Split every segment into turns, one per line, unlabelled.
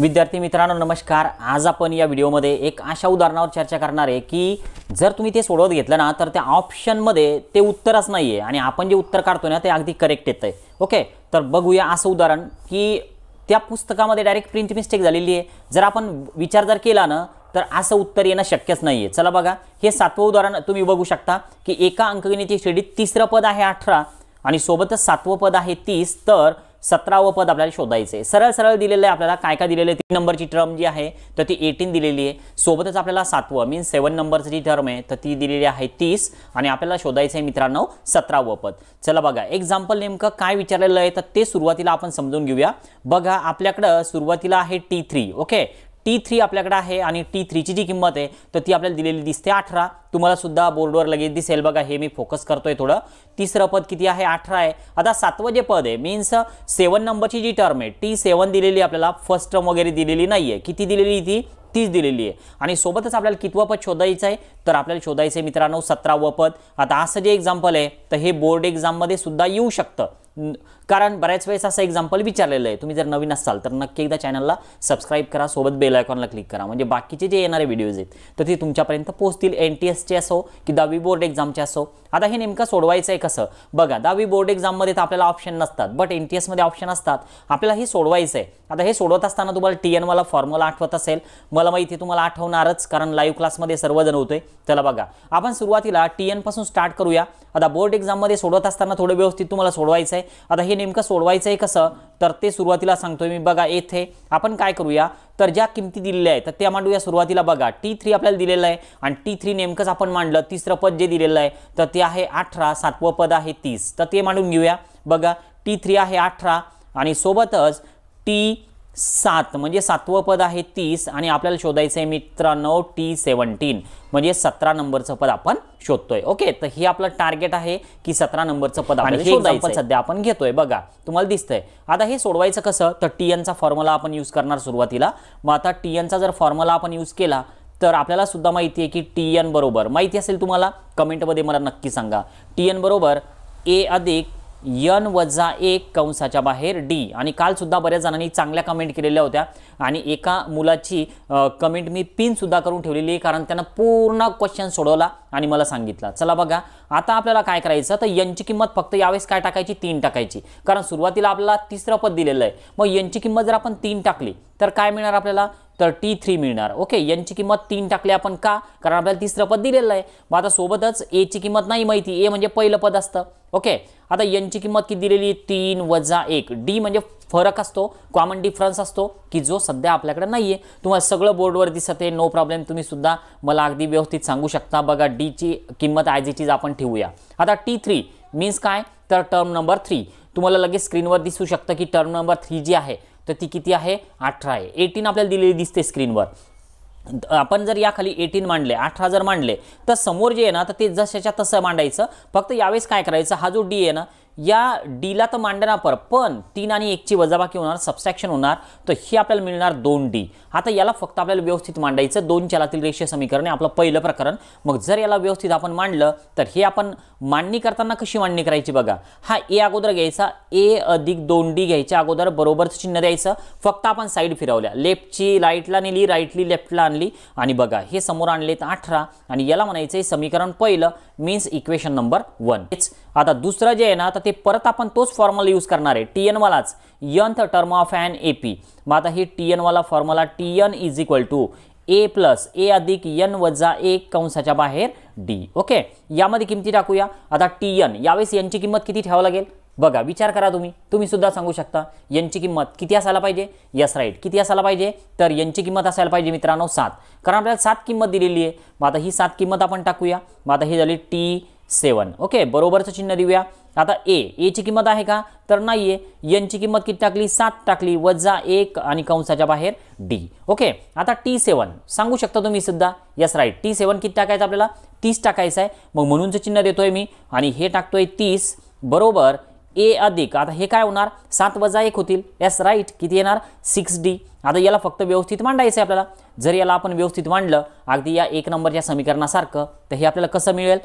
विद्यार्थी मित्रांनो नमस्कार आज आपण या व्हिडिओमध्ये एक अशा उदाहरणावर चर्चा करणार आहे की जर तुम्ही ते सोडवत घेतलं ना तर त्या ऑप्शनमध्ये ते उत्तरच नाही आहे आणि आपण जे उत्तर काढतो ना ते अगदी करेक्ट येतं आहे ओके तर बघूया असं उदाहरण की त्या पुस्तकामध्ये डायरेक्ट प्रिंट मिस्टेक झालेली आहे जर आपण विचार जर केला ना तर असं उत्तर येणं शक्यच नाही आहे चला बघा हे सातवं उदाहरण तुम्ही बघू शकता की एका अंकगणिती श्रेणीत तिसरं पद आहे अठरा आणि सोबतच सातवं पद आहे तीस तर सतरावं पद आपल्याला शोधायचं आहे सरळ सरळ दिलेलं आहे आपल्याला काय काय दिलेलं आहे तीन नंबरची टर्म जी आहे तर ती एटीन दिलेली आहे सोबतच आपल्याला सातवं मीन्स सेवन नंबरचं जी टर्म आहे तर ती दिलेली आहे तीस आणि आपल्याला शोधायचं आहे मित्रांनो सतरावं पद चला बघा एक्झाम्पल नेमकं काय विचारलेलं आहे तर ते सुरुवातीला आपण समजून घेऊया बघा आपल्याकडं सुरुवातीला आहे T three okay T three आपल्याकडे आहे आणि टी थ्रीची जी किंमत आहे तर ती आपल्याला दिलेली दिसते अठरा तुम्हाला सुद्धा बोर्डवर लगेच दिसेल बघा हे मी फोकस करतोय थोडं तिसरं पद किती आहे अठरा आहे आता सातवं जे पद आहे मीन्स सेवन नंबरची जी टर्म आहे टी सेवन दिलेली आपल्याला फर्स्ट टर्म वगैरे दिलेली नाही आहे किती दिलेली ती तीच दिलेली आहे आणि सोबतच आपल्याला कितवं पद शोधायचं आहे तर आपल्याला शोधायचं आहे मित्रांनो सतरावं पद आता असं जे एक्झाम्पल आहे तर हे बोर्ड एक्झाममध्ये सुद्धा येऊ शकतं कारण बऱ्याच वेळेस असं एक्झाम्पल विचारलेलं आहे तुम्ही जर नवीन असाल तर नक्की एकदा चॅनलला सबस्क्राईब करा सोबत बेल आयकॉनला क्लिक करा म्हणजे बाकीचे जे येणारे व्हिडिओज आहेत तर ते तुमच्यापर्यंत पोहोचतील एन टी एसचे असो की दहावी बोर्ड एक्झामचे असो आता हे नेमकं सोडवायचं आहे कसं बघा दहावी बोर्ड एक्झाममध्ये तर आपल्याला ऑप्शन नसतात बट एन टी एसमध्ये ऑप्शन असतात आपल्याला हे सोडवायचं आहे आता हे सोडवत असताना तुम्हाला टी मला फॉर्म्युला आठवत असेल मला माहिती तुम्हाला आठवणारच कारण लाईव्ह क्लासमध्ये सर्वजण होते चला बघा आपण सुरुवातीला टी एनपासून स्टार्ट करूया आता बोर्ड एक्झाममध्ये सोडवत असताना थोडं व्यवस्थित तुम्हाला सोडवायचं आहे आता हे नेमकं सोडवायचं आहे कसं तर ते सुरुवातीला सांगतोय मी बघा येथे आपण काय करूया तर ज्या किमती दिलेल्या आहेत तर त्या मांडूया सुरुवातीला बघा टी थ्री आपल्याला दिलेलं आहे आणि टी थ्री नेमकंच आपण मांडलं तिसरं पद जे दिलेलं आहे तर ते आहे अठरा सातवं पद आहे तीस तर ते मांडून घेऊया बघा टी थ्री आहे अठरा आणि सोबतच टी सात म्हणजे सातवं पद आहे तीस आणि आपल्याला शोधायचं आहे मित्रांनो टी सेवन्टीन म्हणजे सतरा नंबरचं पद आपण शोधतोय ओके तर हे आपलं टार्गेट आहे की सतरा नंबरचं पद आणि सध्या आपण घेतोय बघा तुम्हाला दिसतंय आता हे सोडवायचं कसं तर टी एनचा फॉर्म्युला आपण यूज करणार सुरुवातीला मग आता टी एनचा जर फॉर्म्युला आपण यूज केला तर आपल्याला सुद्धा माहिती आहे की टी एन बरोबर माहिती असेल तुम्हाला कमेंटमध्ये मला नक्की सांगा टी एन बरोबर ए अधिक यन वजा एक कंसाच्या बाहेर डी आणि कालसुद्धा बऱ्याच जणांनी चांगल्या कमेंट केलेल्या होत्या आणि एका मुलाची कमेंट मी पिन सुद्धा करून ठेवलेली आहे कारण त्यांना पूर्ण क्वेश्चन सोडवला आणि मला सांगितला चला बघा आता आपल्याला काय करायचं तर यांची किंमत फक्त यावेळेस काय टाकायची तीन टाकायची कारण सुरुवातीला आपल्याला तिसरं पद दिलेलं आहे मग यांची किंमत जर आपण तीन टाकली तर काय मिळणार आपल्याला तर टी थ्री मिळणार ओके यांची किंमत तीन टाकली आपण का कारण आपल्याला तिसरं पद दिलेलं आहे मग आता सोबतच एची किंमत नाही माहिती ए म्हणजे पहिलं पद असतं ओके आता यांची किंमत किती दिलेली तीन वजा एक डी म्हणजे फरक असतो कॉमन डिफरन्स असतो की जो सध्या आपल्याकडे नाही आहे तुम्हाला सगळं बोर्डवर दिसत आहे नो प्रॉब्लेम तुम्ही सुद्धा मला अगदी व्यवस्थित सांगू शकता बघा डीची किंमत ॲज इट इज आपण ठेवूया आता टी थ्री मीन्स काय तर टर्म नंबर थ्री तुम्हाला लगेच स्क्रीनवर दिसू शकतं की टर्म नंबर थ्री जी आहे तर ती किती आहे अठरा आहे एटीन आपल्याला दिलेली दिसते स्क्रीनवर आपण जर याखाली एटीन मांडले अठरा जर मांडले तर समोर जे आहे ना तर ते जशाच्या तसं मांडायचं फक्त यावेळेस काय करायचं हा जो डी आहे ना या डीला तर मांडणार पण तीन आणि एकची वजाबाकी होणार सबस्ट्रॅक्शन होणार तर ही आपल्याला मिळणार दोन डी आता याला फक्त आपल्याला व्यवस्थित मांडायचं दोन चलातील रेषीय समीकरण आहे आपलं पहिलं प्रकरण मग जर याला व्यवस्थित आपण मांडलं तर हे आपण मांडणी करताना कशी मांडणी करायची बघा हा ए अगोदर घ्यायचा ए अधिक दोन डी घ्यायच्या अगोदर बरोबर चिन्ह द्यायचं फक्त आपण साईड फिरवल्या लेफ्टची राईटला नेली राईटली लेफ्टला आणली आणि बघा हे समोर आणले तर अठरा आणि याला म्हणायचं हे समीकरण पहिलं means equation number one it's आता दुसरं जे आहे ना तर ते परत आपण तोच फॉर्म्युला यूज करणार आहे टी एनवालाच nth term of and A P मग आता ही टी एनवाला formula T N is equal to A plus A अधिक यन वजा ए कंसाच्या बाहेर डी ओके यामध्ये किमती टाकूया आता टी एन यावेळेस यांची किंमत किती ठेवावं लागेल बघा विचार करा तुम्ही तुम्ही सुद्धा सांगू शकता यांची किंमत किती असायला पाहिजे यस राईट किती असायला पाहिजे तर यांची किंमत असायला पाहिजे मित्रांनो सात कारण आपल्याला सात किंमत दिलेली आहे मग आता ही सात किंमत आपण टाकूया मग आता ही झाली टी सेवन ओके बरोबरचं चिन्ह देऊया आता ए एची किंमत आहे का तर नाही आहे एनची किंमत किती टाकली सात टाकली वजा एक आणि कंसाच्या बाहेर डी ओके आता टी सेवन सांगू शकता तुम्ही सुद्धा यस राईट टी सेवन किती टाकायचं आपल्याला तीस टाकायचं आहे मग म्हणूनचं चिन्ह देतोय मी आणि हे टाकतोय तीस बरोबर ए अधिक आता हे काय होणार सात वजा एक होतील एस राईट किती येणार सिक्स डी आता याला फक्त व्यवस्थित मांडायचं आहे आपल्याला जर याला आपण व्यवस्थित मांडलं अगदी या एक नंबरच्या समीकरणासारखं तर हे आपल्याला कसं मिळेल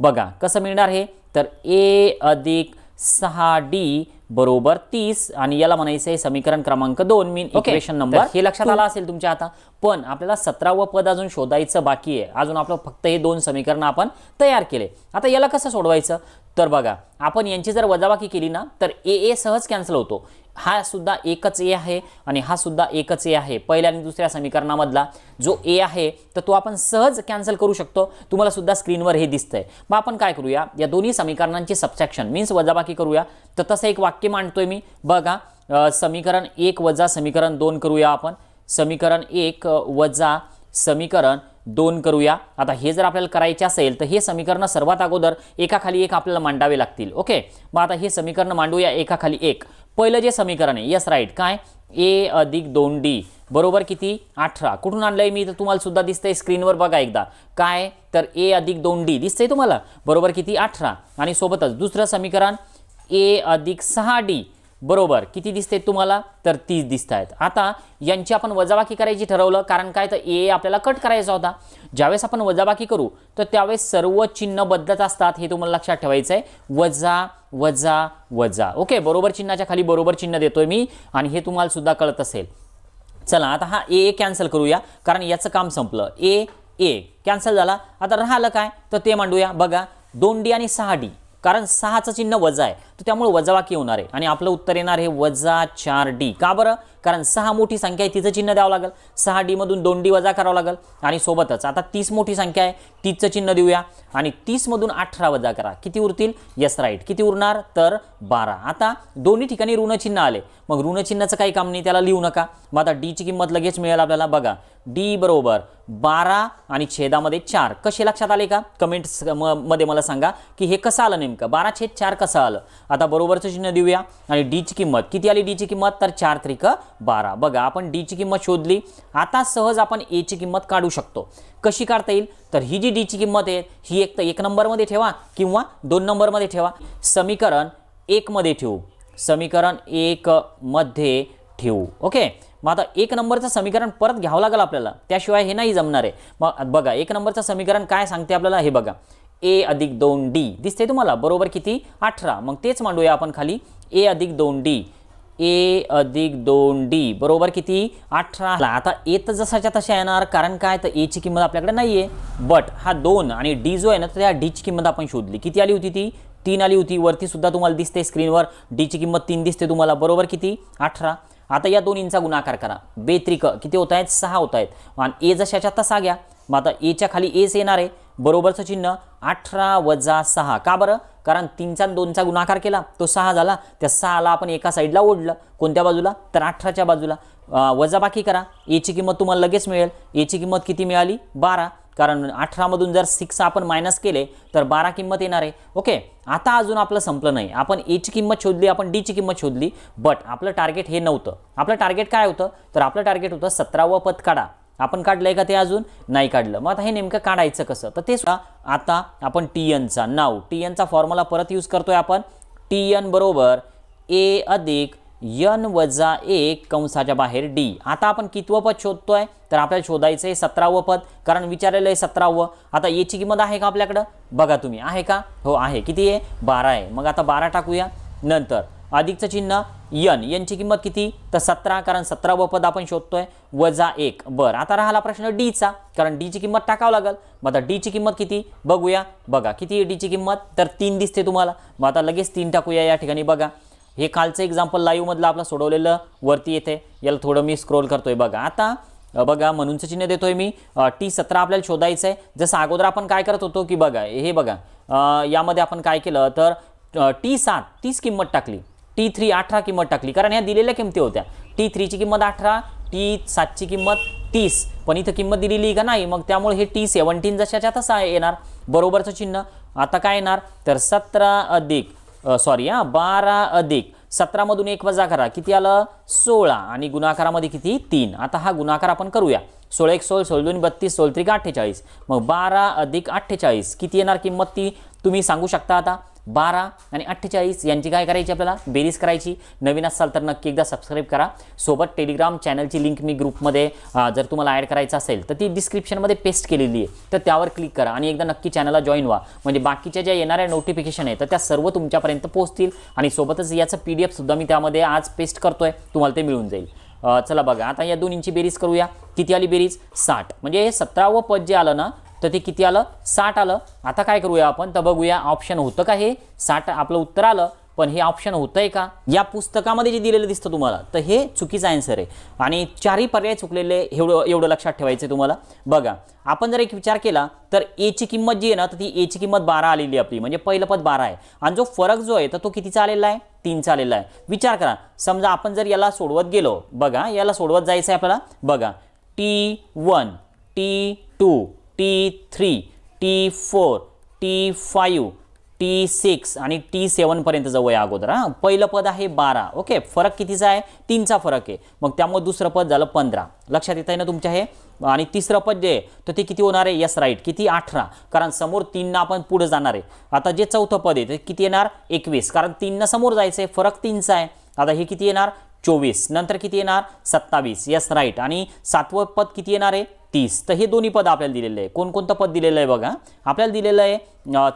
बघा कसं मिळणार हे तर ए अधिक सहा डी बरोबर तीस आणि याला म्हणायचं आहे समीकरण क्रमांक दोन मीन इक्वेशन नंबर हे लक्षात आला असेल तुमच्या आता पण आपल्याला सतरावं पद अजून शोधायचं बाकी आहे अजून आपलं फक्त हे दोन समीकरण आपण तयार केले आता याला कसं सोडवायचं तर बघा आपण यांची जर वजाबाकी केली ना तर ए ए सहज कॅन्सल होतो हा सुद्धा एकच ए आहे आणि हा सुद्धा एकच ए आहे पहिल्या आणि दुसऱ्या समीकरणामधला जो ए आहे तर तो आपण सहज कॅन्सल करू शकतो तुम्हाला सुद्धा स्क्रीनवर हे दिसतंय मग आपण काय करूया या दोन्ही समीकरणांची सबसेक्शन मीन्स वजाबाकी करूया तर तसं एक वाक्य मांडतोय मी बघा समीकरण एक वजा समीकरण दोन करूया आपण समीकरण एक वजा समीकरण दोन करूया आता हे जर आपल्याला करायचे असेल तर हे समीकरण सर्वात अगोदर एकाखाली एक आपल्याला मांडावे लागतील ओके मग आता हे समीकरण मांडूया एकाखाली एक पहिलं जे समीकरण आहे यस राईट काय ए अधिक दोन डी बरोबर किती अठरा कुठून आणलं आहे मी तर तुम्हाला सुद्धा दिसतंय स्क्रीनवर बघा एकदा काय तर ए अधिक दोन डी दिसतंय तुम्हाला बरोबर किती अठरा आणि सोबतच दुसरं समीकरण ए अधिक सहा डी बरोबर किती दिसते तुम्हाला तर तीस दिसत आहेत आता यांची आपण वजाबाकी करायची ठरवलं कारण काय तर ए आपल्याला कट करायचा होता ज्यावेळेस आपण वजाबाकी करू तर त्यावेळेस सर्व चिन्ह बदलत असतात हे तुम्हाला लक्षात ठेवायचं आहे वजा वजा वजा ओके बरोबर चिन्हाच्या खाली बरोबर चिन्ह देतोय मी आणि हे तुम्हाला सुद्धा कळत असेल चला आता हा ए कॅन्सल करूया कारण याचं काम संपलं ए ए कॅन्सल झाला आता राहिलं काय तर ते मांडूया बघा दोन डी आणि सहा डी कारण सहाचं चिन्ह वजा आहे तर त्यामुळे वजाबाकी होणार आहे आणि आपलं उत्तर येणार हे वजा चार डी का बरं कारण सहा मोठी संख्या आहे तिचं चिन्ह द्यावं लागेल सहा डीमधून दोन डी वजा करावं लागेल आणि सोबतच आता तीस मोठी संख्या आहे तिचं चिन्ह देऊया आणि तीसमधून अठरा वजा करा किती उरतील यस राईट किती उरणार तर बारा आता दोन्ही ठिकाणी ऋणचिन्ह आले मग ऋणचिन्हाचं काही काम नाही त्याला लिहू नका मग आता डीची किंमत लगेच मिळेल आपल्याला बघा डी बरोबर बारा आणि छेदामध्ये चार कसे लक्षात आले का कमेंट्स मध्ये मला सांगा की हे कसं आलं नेमकं बारा छेद चार कसं आलं आता बरोबरचं चिन्ह देऊया आणि डीची किंमत किती आली डीची किंमत तर चार त्रिक बारा बघा आपण डीची किंमत शोधली आता सहज आपण एची किंमत काढू शकतो कशी काढता येईल तर ही जी डीची किंमत आहे ही एक तर एक नंबरमध्ये ठेवा किंवा दोन नंबरमध्ये ठेवा समीकरण एकमध्ये ठेवू समीकरण एकमध्ये ठेवू ओके मग आता एक नंबरचं समीकरण परत घ्यावं लागेल आपल्याला त्याशिवाय हे नाही जमणार आहे मग बघा एक नंबरचं समीकरण काय सांगते आपल्याला हे बघा ए अधिक दोन डी दिसते तुम्हाला बरोबर किती अठरा मग तेच मांडूया आपण खाली ए अधिक दोन डी ए अधिक दोन डी बरोबर किती अठरा आता ए तर जसाच्या तशा येणार कारण काय तर एची किंमत आपल्याकडे नाही आहे बट हा दोन आणि डी जो आहे ना तर त्या डीची किंमत आपण शोधली किती आली होती ती तीन आली होती वरती सुद्धा तुम्हाला दिसते स्क्रीनवर डीची किंमत तीन दिसते तुम्हाला बरोबर किती अठरा आता या दोन्हींचा गुणाकार करा बेत्रिक किती होत आहेत सहा होत आहेत आणि ए जशाच्या तसा घ्या मग आता एच्या खाली एच येणार आहे बरोबरचं चिन्ह अठरा वजा सहा का बरं कारण तीनचा दोनचा गुणाकार केला तो सहा झाला त्या सहाला आपण एका साईडला ओढलं कोणत्या बाजूला तर अठराच्या बाजूला वजाबाकी करा एची किंमत तुम्हाला लगेच मिळेल एची किंमत किती मिळाली बारा कारण अठरामधून जर सिक्स आपण मायनस केले तर बारा किंमत येणार आहे ओके आता अजून आपलं संपलं नाही आपण एची किंमत शोधली आपण डीची किंमत शोधली बट आपलं टार्गेट हे नव्हतं आपलं टार्गेट काय होतं तर आपलं टार्गेट होतं सतरावं पद काढा आपण काढलं आहे का ते अजून नाही काढलं मग आता हे नेमकं काढायचं कसं तर ते सुद्धा आता आपण टी एनचा नाव टी एनचा फॉर्म्युला परत यूज करतोय आपण टी एन बरोबर ए अधिक यन वजा एक कंसाच्या बाहेर डी आता आपण कितवं पद शोधतोय तर आपल्याला शोधायचं आहे सतरावं पद कारण विचारलेलं आहे सतरावं आता याची किंमत आहे का आपल्याकडं बघा तुम्ही आहे का हो आहे किती आहे बारा आहे मग आता बारा टाकूया नंतर अधिकचं चिन्ह यन यांची किंमत किती तर सतरा कारण सतरावं पद आपण शोधतोय वजा एक बरं आता राहिला प्रश्न डीचा कारण डीची किंमत टाकावं लागेल मग आता डीची किंमत किती बघूया बघा किती आहे डीची किंमत तर तीन दिसते तुम्हाला मग आता लगेच तीन टाकूया या ठिकाणी बघा हे कालचं एक्झाम्पल लाईव्हमधलं आपलं सोडवलेलं वरती येते याला थोडं मी स्क्रोल करतोय बघा आता बघा म्हणूनचं चिन्ह देतोय मी टी सतरा आपल्याला शोधायचं आहे जसं अगोदर आपण काय करत होतो की बघा हे बघा यामध्ये आपण काय केलं तर टी सात तीच किंमत टाकली टी थ्री अठरा किंमत टाकली कारण ह्या दिलेल्या किमती होत्या टी थ्रीची किंमत अठरा टी सातची किंमत तीस पण इथं किंमत दिलेली का नाही मग त्यामुळे हे टी सेवन्टीन जशाच्या तसा येणार बरोबरचं चिन्ह आता काय येणार तर सतरा अधिक सॉरी हां बारा अधिक सतरामधून एक वजा करा किती आलं सोळा आणि गुणाकारामध्ये किती तीन आता हा गुणाकार आपण करूया सोळा एक सोळ सोळ दोन बत्तीस सोळत्रिक अठ्ठेचाळीस मग बारा अधिक अठ्ठेचाळीस किती येणार किंमत ती तुम्ही सांगू शकता आता बारा आणि अठ्ठेचाळीस यांची काय करायची आपल्याला बेरीज करायची नवीन असाल तर नक्की एकदा सबस्क्राईब करा सोबत टेलिग्राम चॅनलची लिंक मी ग्रुपमध्ये जर तुम्हाला ॲड करायचं असेल तर ती डिस्क्रिप्शनमध्ये पेस्ट केलेली आहे तर त्यावर क्लिक करा आणि एकदा नक्की चॅनलला जॉईन व्हा म्हणजे बाकीच्या ज्या येणाऱ्या नोटिफिकेशन आहे तर त्या सर्व तुमच्यापर्यंत पोहोचतील आणि सोबतच याचं पी सुद्धा मी त्यामध्ये आज पेस्ट करतो तुम्हाला ते मिळून जाईल चला बघा आता या दोन इंची बेरीज करूया किती आली बेरीज साठ म्हणजे हे सतरावं पद जे आलं ना तर ते किती आलं साठ आलं आता काय करूया आपण तर बघूया ऑप्शन होतं का हे साठ आपलं उत्तर आलं पण हे ऑप्शन होतं आहे का या पुस्तकामध्ये जे दिलेलं दिसतं तुम्हाला तर हे चुकीचं आन्सर आहे आणि चारही पर्याय चुकलेले एवढं एवढं लक्षात ठेवायचं आहे तुम्हाला बघा आपण जर एक विचार केला तर एची किंमत जी आहे ना तर ती एची किंमत बारा आलेली आपली म्हणजे पहिलं पद बारा आहे आणि जो फरक जो आहे तर तो कितीचा आलेला आहे तीनचा आलेला आहे विचार करा समजा आपण जर याला सोडवत गेलो बघा याला सोडवत जायचं आहे आपल्याला बघा T one T two T three T four T five T six आणि टी सेवनपर्यंत जाऊया अगोदर हां पहिलं पद आहे बारा ओके फरक कितीचा आहे तीनचा फरक आहे मग त्यामुळे दुसरं पद झालं पंधरा लक्षात येत आहे ना तुमच्या हे आणि तिसरं पद जे आहे तर ते किती होणार आहे यस राईट किती अठरा कारण समोर तीननं आपण पुढं जाणार आहे आता जे चौथं पद आहे ते किती येणार एकवीस कारण तीननं समोर जायचं आहे फरक तीनचा आहे आता हे किती येणार चोवीस नंतर किती येणार सत्तावीस यस राईट आणि सातवं पद किती येणार आहे तीस तर हे दोन्ही पद आपल्याला दिलेलं आहे कोणकोणतं पद दिलेलं आहे बघा आपल्याला दिलेलं आहे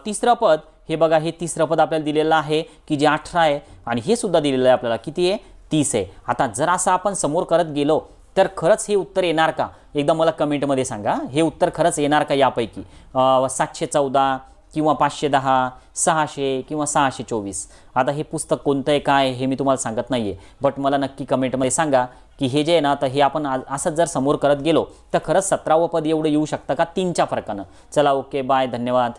तिसरं पद हे बघा हे तिसरं पद आपल्याला दिलेलं आहे की जे अठरा आहे आणि हे सुद्धा दिलेलं आहे आपल्याला किती आहे तीस आहे आता जर असं आपण समोर करत गेलो तर खरंच हे उत्तर येणार का एकदा मला कमेंटमध्ये सांगा हे उत्तर खरंच येणार का यापैकी सातशे चौदा किंवा पाचशे दहा सहाशे किंवा सहाशे चोवीस आता हे पुस्तक कोणतं आहे काय हे मी तुम्हाला सांगत नाही आहे बट मला नक्की कमेंटमध्ये सांगा की हे जे आहे ना तर हे आपण असंच जर समोर करत गेलो तर खरंच सतरावं पद एवढं येऊ शकतं का तीनच्या फरकानं चला ओके बाय धन्यवाद